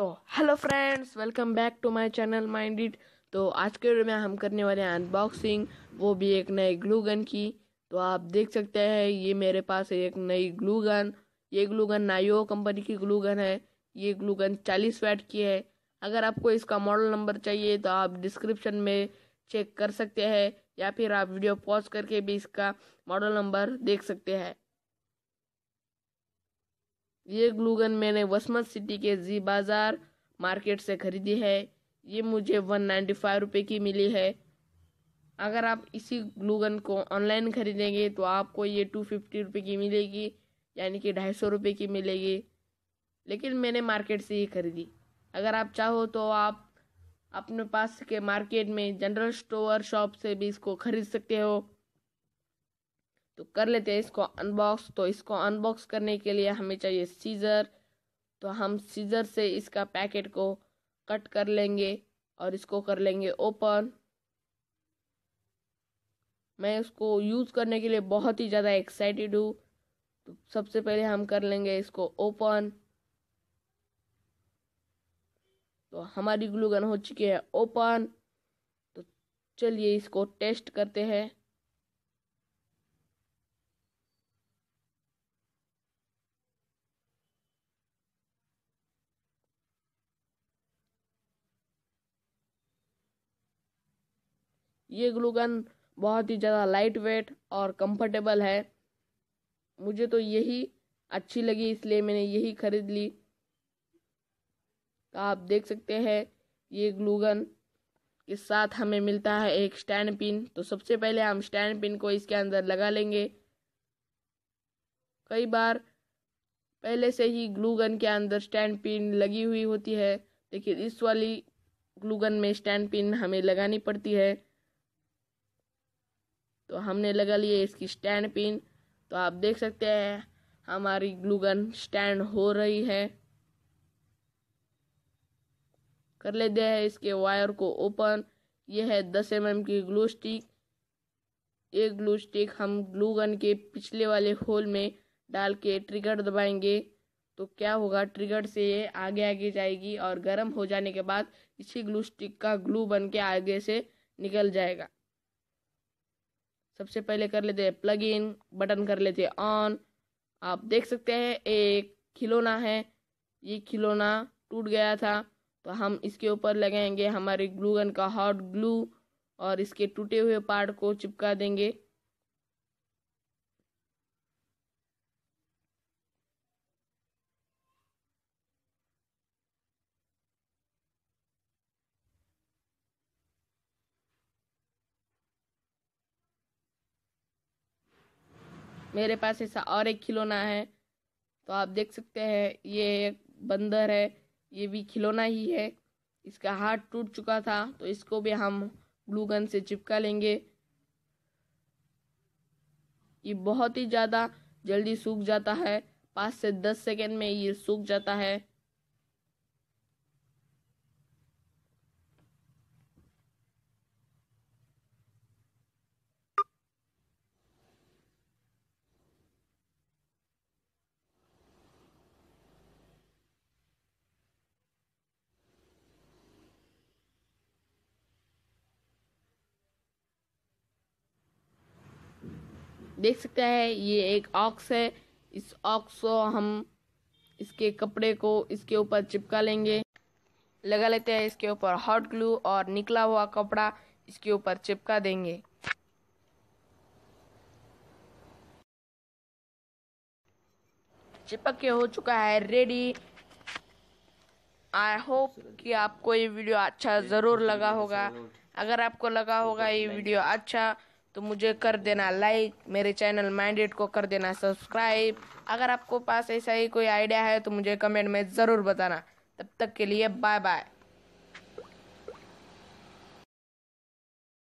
तो hello friends welcome back to my channel minded तो आज के वीडियो में हम करने वाले हैं अनबॉक्सिंग वो भी एक नए ग्लू गन की तो आप देख सकते हैं ये मेरे पास एक नई ग्लू गन ये ग्लू गन नायो कंपनी की ग्लू गन है ये ग्लू गन चालीस वैट की है अगर आपको इसका मॉडल नंबर चाहिए तो आप डिस्क्रिप्शन में चेक कर सकते हैं या फिर आप वीडियो पॉज करके भी इसका मॉडल नंबर देख सकते हैं ये ग्लूगन मैंने वसमत सिटी के जी बाज़ार मार्केट से ख़रीदी है ये मुझे वन नाइन्टी फाइव रुपये की मिली है अगर आप इसी ग्लूगन को ऑनलाइन ख़रीदेंगे तो आपको ये टू फिफ्टी रुपये की मिलेगी यानी कि ढाई सौ रुपये की मिलेगी लेकिन मैंने मार्केट से ही ख़रीदी अगर आप चाहो तो आप अपने पास के मार्केट में जनरल स्टोर शॉप से भी इसको ख़रीद सकते हो तो कर लेते हैं इसको अनबॉक्स तो इसको अनबॉक्स करने के लिए हमें चाहिए सीज़र तो हम सीज़र से इसका पैकेट को कट कर लेंगे और इसको कर लेंगे ओपन मैं उसको यूज़ करने के लिए बहुत ही ज़्यादा एक्साइटेड हूँ तो सबसे पहले हम कर लेंगे इसको ओपन तो हमारी ग्लूगन हो चुकी है ओपन तो चलिए इसको टेस्ट करते हैं ये ग्लू गन बहुत ही ज़्यादा लाइट वेट और कंफर्टेबल है मुझे तो यही अच्छी लगी इसलिए मैंने यही खरीद ली तो आप देख सकते हैं ये ग्लूगन के साथ हमें मिलता है एक स्टैंड पिन तो सबसे पहले हम स्टैंड पिन को इसके अंदर लगा लेंगे कई बार पहले से ही ग्लूगन के अंदर स्टैंड पिन लगी हुई होती है लेकिन इस वाली ग्लूगन में स्टैंड पिन हमें लगानी पड़ती है तो हमने लगा लिए इसकी स्टैंड पिन तो आप देख सकते हैं हमारी ग्लूगन स्टैंड हो रही है कर लेते हैं इसके वायर को ओपन यह है दस एम की ग्लू स्टिक ये ग्लू स्टिक हम ग्लू गन के पिछले वाले होल में डाल के ट्रिगर दबाएंगे तो क्या होगा ट्रिगर से ये आगे आगे जाएगी और गर्म हो जाने के बाद इसी ग्लू स्टिक का ग्लू बन के आगे से निकल जाएगा सबसे पहले कर लेते हैं प्लग इन बटन कर लेते हैं ऑन आप देख सकते हैं एक खिलौना है ये खिलौना टूट गया था तो हम इसके ऊपर लगाएंगे हमारे ग्लू गन का हॉट ग्लू और इसके टूटे हुए पार्ट को चिपका देंगे मेरे पास ऐसा और एक खिलौना है तो आप देख सकते हैं ये एक बंदर है ये भी खिलौना ही है इसका हाथ टूट चुका था तो इसको भी हम ग्लू गन से चिपका लेंगे ये बहुत ही ज़्यादा जल्दी सूख जाता है पाँच से दस सेकेंड में ये सूख जाता है देख सकते हैं ये एक ऑक्स है इस ऑक्स को हम इसके कपड़े को इसके ऊपर चिपका लेंगे लगा लेते हैं इसके ऊपर हॉट ग्लू और निकला हुआ कपड़ा इसके ऊपर चिपका देंगे चिपक के हो चुका है रेडी आई होप कि आपको ये वीडियो अच्छा ज़रूर लगा होगा अगर आपको लगा होगा ये वीडियो अच्छा तो मुझे कर देना लाइक मेरे चैनल माइंडेड को कर देना सब्सक्राइब अगर आपको पास ऐसा ही कोई आइडिया है तो मुझे कमेंट में ज़रूर बताना तब तक के लिए बाय बाय